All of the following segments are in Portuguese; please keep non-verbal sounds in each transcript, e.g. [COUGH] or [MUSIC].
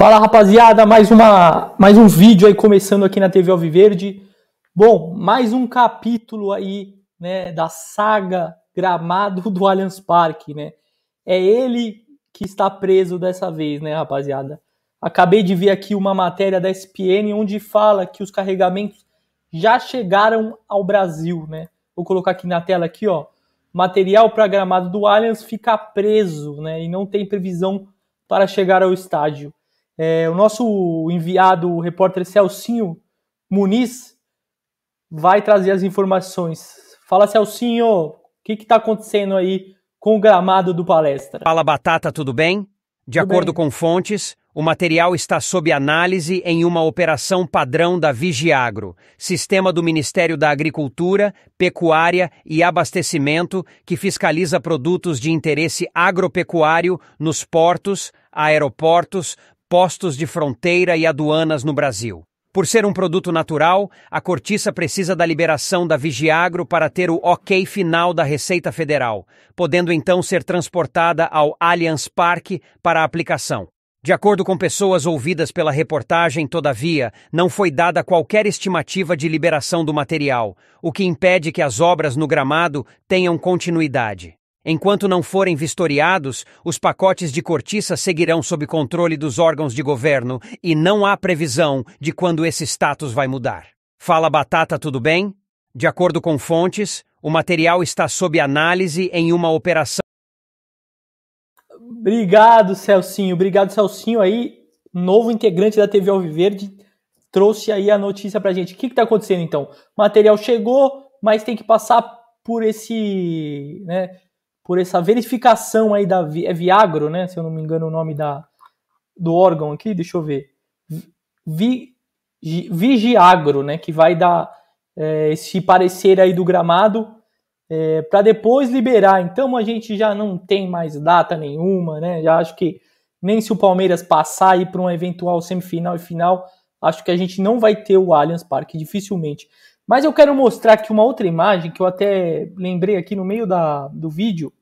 Fala rapaziada, mais, uma, mais um vídeo aí começando aqui na TV Alviverde. Bom, mais um capítulo aí né, da saga Gramado do Allianz Parque, né? É ele que está preso dessa vez, né, rapaziada? Acabei de ver aqui uma matéria da ESPN onde fala que os carregamentos já chegaram ao Brasil, né? Vou colocar aqui na tela aqui, ó. Material para gramado do Allianz fica preso, né? E não tem previsão para chegar ao estádio. É, o nosso enviado, o repórter Celcinho Muniz, vai trazer as informações. Fala, Celcinho, o que está acontecendo aí com o gramado do palestra? Fala, Batata, tudo bem? De tudo acordo bem. com fontes, o material está sob análise em uma operação padrão da Vigiagro, sistema do Ministério da Agricultura, Pecuária e Abastecimento, que fiscaliza produtos de interesse agropecuário nos portos, aeroportos, postos de fronteira e aduanas no Brasil. Por ser um produto natural, a cortiça precisa da liberação da Vigiagro para ter o ok final da Receita Federal, podendo então ser transportada ao Allianz Parque para aplicação. De acordo com pessoas ouvidas pela reportagem, todavia, não foi dada qualquer estimativa de liberação do material, o que impede que as obras no gramado tenham continuidade. Enquanto não forem vistoriados, os pacotes de cortiça seguirão sob controle dos órgãos de governo e não há previsão de quando esse status vai mudar. Fala Batata, tudo bem? De acordo com fontes, o material está sob análise em uma operação. Obrigado, Celcinho. Obrigado, Celcinho aí, novo integrante da TV Alviverde, trouxe aí a notícia pra gente. O que está acontecendo então? material chegou, mas tem que passar por esse, né, por essa verificação aí da é Viagro, né? Se eu não me engano o nome da, do órgão aqui, deixa eu ver. Vi, Vigiagro, né? Que vai dar é, esse parecer aí do gramado é, para depois liberar. Então a gente já não tem mais data nenhuma, né? Já acho que nem se o Palmeiras passar aí para um eventual semifinal e final, acho que a gente não vai ter o Allianz Parque, dificilmente. Mas eu quero mostrar aqui uma outra imagem que eu até lembrei aqui no meio da, do vídeo,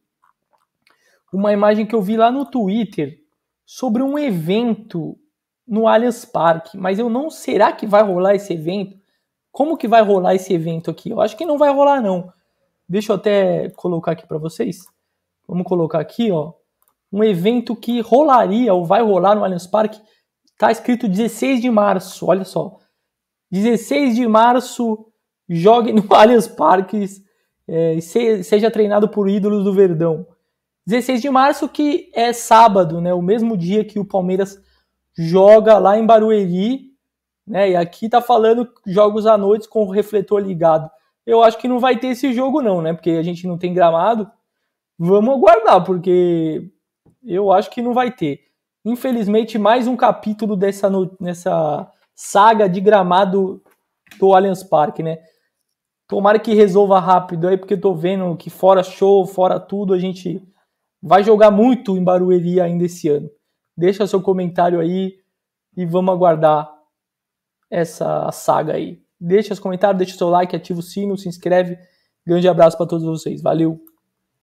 uma imagem que eu vi lá no Twitter sobre um evento no Allianz Parque, mas eu não será que vai rolar esse evento? Como que vai rolar esse evento aqui? Eu acho que não vai rolar não. Deixa eu até colocar aqui para vocês. Vamos colocar aqui, ó, um evento que rolaria ou vai rolar no Allianz Parque. Tá escrito 16 de março, olha só. 16 de março, jogue no [LAUGHS] Allianz Parque, é, seja treinado por ídolos do Verdão. 16 de março, que é sábado, né? O mesmo dia que o Palmeiras joga lá em Barueri, né? E aqui tá falando jogos à noite com o refletor ligado. Eu acho que não vai ter esse jogo não, né? Porque a gente não tem gramado. Vamos aguardar, porque eu acho que não vai ter. Infelizmente, mais um capítulo dessa nessa saga de gramado do Allianz Parque, né? Tomara que resolva rápido aí, porque eu tô vendo que fora show, fora tudo, a gente vai jogar muito em Barueri ainda esse ano. Deixa seu comentário aí e vamos aguardar essa saga aí. Deixa os comentários, deixa o seu like, ativa o sino, se inscreve. Grande abraço para todos vocês. Valeu!